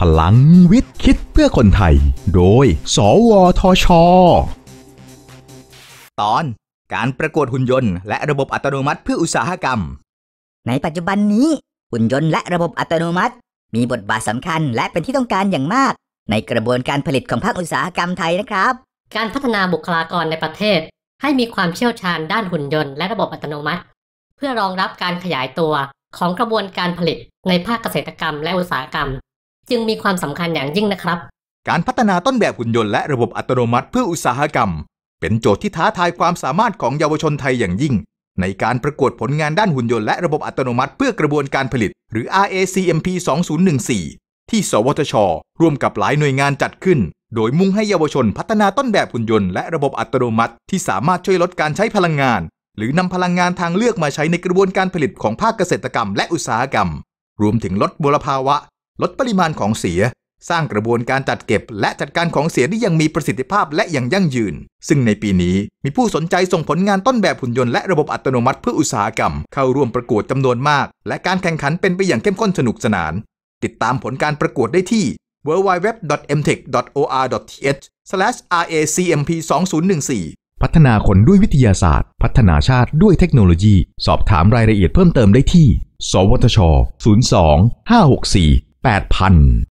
พลังวิทย์คิดเพื่อคนไทย โดย สวทช ตอน การประกวดหุ่นยนต์และระบบอัตโนมัติเพื่ออุตสาหกรรม ในปัจจุบันนี้หุ่นยนต์และระบบอัตโนมัติ มีบทบาทสำคัญและเป็นที่ต้องการอย่างมาก ในกระบวนการผลิตของภาคอุตสาหกรรมไทยนะครับ การพัฒนาบุคลากรในประเทศ ให้มีความเชี่ยวชาญด้านหุ่นยนต์และระบบอัตโนมัติ เพื่อรองรับการขยายตัวของกระบวนการผลิตในภาคเกษตรกรรมและอุตสาหกรรมจึงมีความสำคัญอย่างยิ่งนะครับ การพัฒนาต้นแบบหุ่นยนต์และระบบอัตโนมัติเพื่ออุตสาหกรรม เป็นโจทย์ที่ท้าทายความสามารถของเยาวชนไทยอย่างยิ่ง ในการประกวดผลงานด้านหุ่นยนต์และระบบอัตโนมัติเพื่อกระบวนการผลิตหรือ RACMP 2014 ที่สวทชร่วมกับหลายหน่วยงานจัดขึ้น โดยมุ่งให้เยาวชนพัฒนาต้นแบบหุ่นยนต์และระบบอัตโนมัติที่สามารถช่วยลดการใช้พลังงาน หรือนำพลังงานทางเลือกมาใช้ในกระบวนการผลิตของภาคเกษตรกรรมและอุตสาหกรรม รวมถึงลดมลภาวะลดปริมาณของเสีย สร้างกระบวนการจัดเก็บ และจัดการของเสียที่ยังมีประสิทธิภาพและอย่างยั่งยืน ซึ่งในปีนี้มีผู้สนใจส่งผลงานต้นแบบหุ่นยนต์และระบบอัตโนมัติเพื่ออุตสาหกรรมเข้าร่วมประกวดจำนวนมาก และการแข่งขันเป็นไปอย่างเข้มข้นสนุกสนาน ติดตามผลการประกวดได้ที่ www.mtech.or.th/racmp2014 พัฒนาคนด้วยวิทยาศาสตร์ พัฒนาชาติด้วยเทคโนโลยี สอบถามรายละเอียดเพิ่มเติมได้ที่ สวทช 02564 8,000